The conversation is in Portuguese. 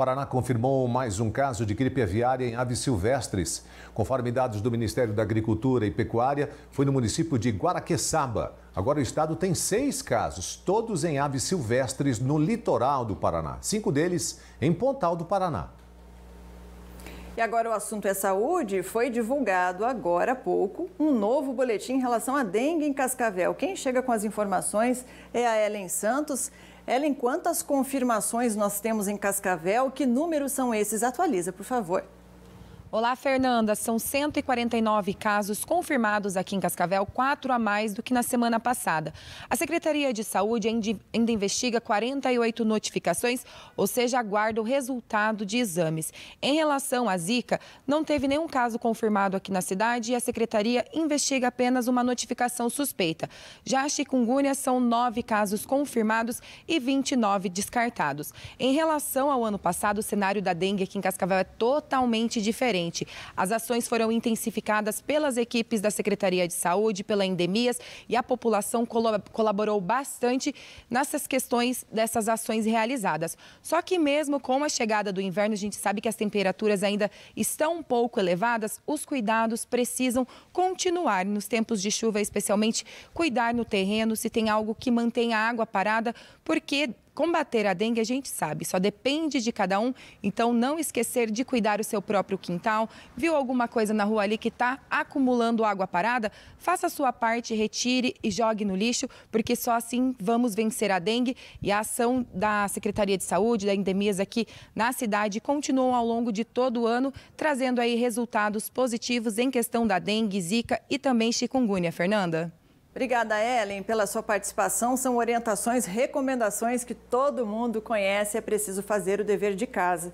Paraná confirmou mais um caso de gripe aviária em aves silvestres. Conforme dados do Ministério da Agricultura e Pecuária, foi no município de Guaraqueçaba. Agora o estado tem seis casos, todos em aves silvestres no litoral do Paraná, cinco deles em Pontal do Paraná. E agora o assunto é saúde. Foi divulgado agora há pouco um novo boletim em relação à dengue em Cascavel. Quem chega com as informações é a Ellen Santos. Ellen, quantas confirmações nós temos em Cascavel? Que números são esses? Atualiza, por favor. Olá, Fernanda. São 149 casos confirmados aqui em Cascavel, quatro a mais do que na semana passada. A Secretaria de Saúde ainda investiga 48 notificações, ou seja, aguarda o resultado de exames. Em relação à Zika, não teve nenhum caso confirmado aqui na cidade e a Secretaria investiga apenas uma notificação suspeita. Já a chikungunya são nove casos confirmados e 29 descartados. Em relação ao ano passado, o cenário da dengue aqui em Cascavel é totalmente diferente. As ações foram intensificadas pelas equipes da Secretaria de Saúde, pela Endemias e a população colaborou bastante nessas questões dessas ações realizadas. Só que mesmo com a chegada do inverno, a gente sabe que as temperaturas ainda estão um pouco elevadas, os cuidados precisam continuar nos tempos de chuva, especialmente cuidar no terreno, se tem algo que mantém a água parada, porque combater a dengue, a gente sabe, só depende de cada um. Então, não esquecer de cuidar o seu próprio quintal. Viu alguma coisa na rua ali que está acumulando água parada? Faça a sua parte, retire e jogue no lixo, porque só assim vamos vencer a dengue. E a ação da Secretaria de Saúde, da Endemias aqui na cidade, continuam ao longo de todo o ano, trazendo aí resultados positivos em questão da dengue, zika e também chikungunya. Fernanda? Obrigada, Ellen, pela sua participação. São orientações, recomendações que todo mundo conhece, é preciso fazer o dever de casa.